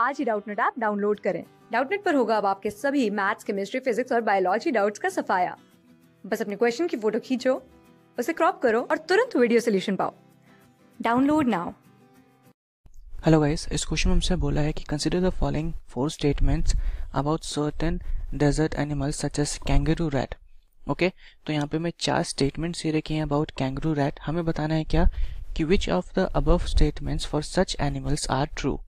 आज ही Doubtnut app download करें डाउटनेट पर होगा अब आपके सभी मैथ्स केमिस्ट्री फिजिक्स और बायोलॉजी डाउट्स का सफाया बस अपने क्वेश्चन की फोटो खींचो उसे क्रॉप करो और तुरंत वीडियो सोल्यूशन पाओ डाउनलोड नाउ हेलो गाइस इस क्वेश्चन में हमसे बोला है कि consider the following four statements about certain desert animals such as kangaroo rat okay तो यहाँ पे मैं चार स्टेटमेंट्स ये रखे हैं अबाउट कैंगरू रैट हमें बताना है क्या कि which of the above statements for such animals are true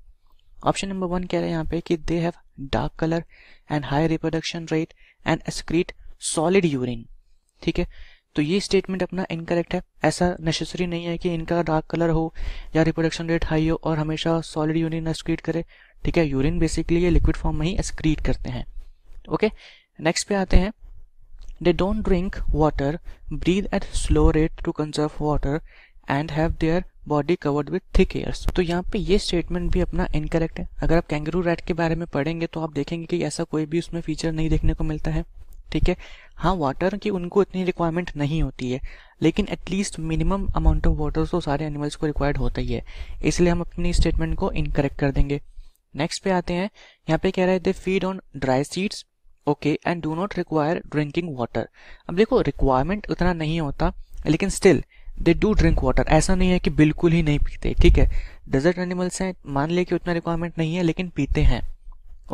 option number one कह रहे हैं यहाँ पे कि they have dark colour and high reproduction rate and excrete solid urine ठीक है तो ये स्टेटमेंट अपना इनकरेक्ट है ऐसा नेसेसरी नहीं है कि इनका डार्क कलर हो या रिप्रोडक्शन रेट हाई हो और हमेशा सॉलिड यूरिन एक्सक्रीट करे ठीक है यूरिन बेसिकली ये लिक्विड फॉर्म में ही एक्सक्रीट करते हैं ओके नेक्स्ट पे आते हैं they don't drink water breathe at slow rate to conserve water and have their body covered with thick hairs तो यहाँ पे ये स्टेटमेंट भी अपना इनकरेक्ट है अगर आप कैंगरू रैट के बारे में पढ़ेंगे तो आप देखेंगे कि ऐसा कोई भी उसमें फीचर नहीं देखने को मिलता है ठीक है हाँ वाटर की उनको इतनी रिक्वायरमेंट नहीं होती है लेकिन at least minimum amount of water तो सारे एनिमल्स को रिक्वायर्ड होता ही है इसलिए हम अपनी स्टेटमेंट को इनकरेक्ट कर देंगे नेक्स्ट पे आते हैं यहाँ पे कह रहे थे feed on dry seeds okay and do not require drinking water अब देखो रिक्वायरमेंट उतना नहीं होता लेकिन still they do drink water ऐसा नहीं है कि बिल्कुल ही नहीं पीते ठीक है डेजर्ट एनिमल्स हैं मान लिया कि उतना रिक्वायरमेंट नहीं है लेकिन पीते हैं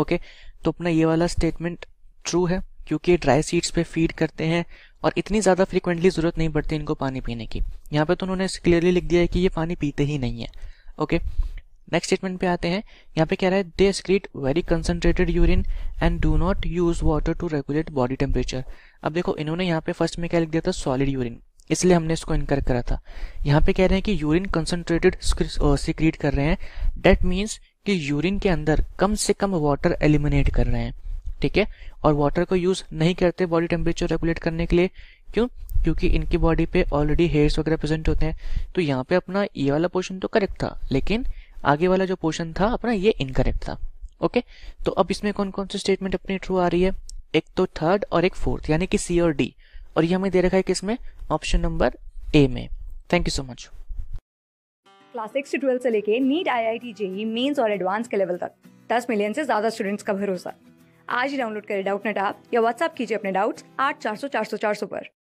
ओके तो अपना ये वाला स्टेटमेंट ट्रू है क्योंकि ड्राई सीड्स पे फीड करते हैं और इतनी ज़्यादा फ्रिक्वेंटली ज़रूरत नहीं पड़ती इनको पानी पीने की यहाँ पे तो उन्होंने क्लियरली लिख दिया है कि ये पानी पीते ही नहीं है ओके नेक्स्ट स्टेटमेंट पे आते हैं यहाँ पे कह रहा है they excrete very concentrated urine and do not use water to regulate body temperature अब देखो इन्होंने यहाँ पे फर्स्ट में क्या लिख दिया था सॉलिड यूरिन इसलिए हमने इसको इनकर करा था यहाँ पे कह रहे हैं कि यूरिन कंसनट्रेटेड सिक्रीट कर रहे हैं डेट मीन्स कि यूरिन के अंदर कम से कम वाटर एलिमिनेट कर रहे हैं ठीक है और वाटर को यूज़ नहीं करते बॉडी टेम्परेचर रेगुलेट करने के लिए क्यों क्योंकि इनकी बॉडी पे ऑलरेडी हेयर्स वगैरह प्रेजेंट होते हैं तो यहाँ पे अपना ये वाला पोर्शन तो करेक्ट था लेकिन आगे वाला जो पोर्शन था अपना ये इनकरेक्ट था ओके तो अब इसमें कौन कौन से स्टेटमेंट अपनी ट्रू आ रही है एक तो थर्ड और एक फोर्थ यानी कि सी और डी और ये हमें दे रखा है किसमें ऑप्शन नंबर ए में thank you so much class six से ट्वेल्थ से लेके NEET I I T JEE Mains और एडवांस के लेवल तक दस मिलियन से ज्यादा स्टूडेंट्स का भरोसा आज ही डाउनलोड करें डाउट नेट ऐप या व्हाट्सअप कीजिए अपने डाउट्स आठ चार सौ चार सौ चार सौ पर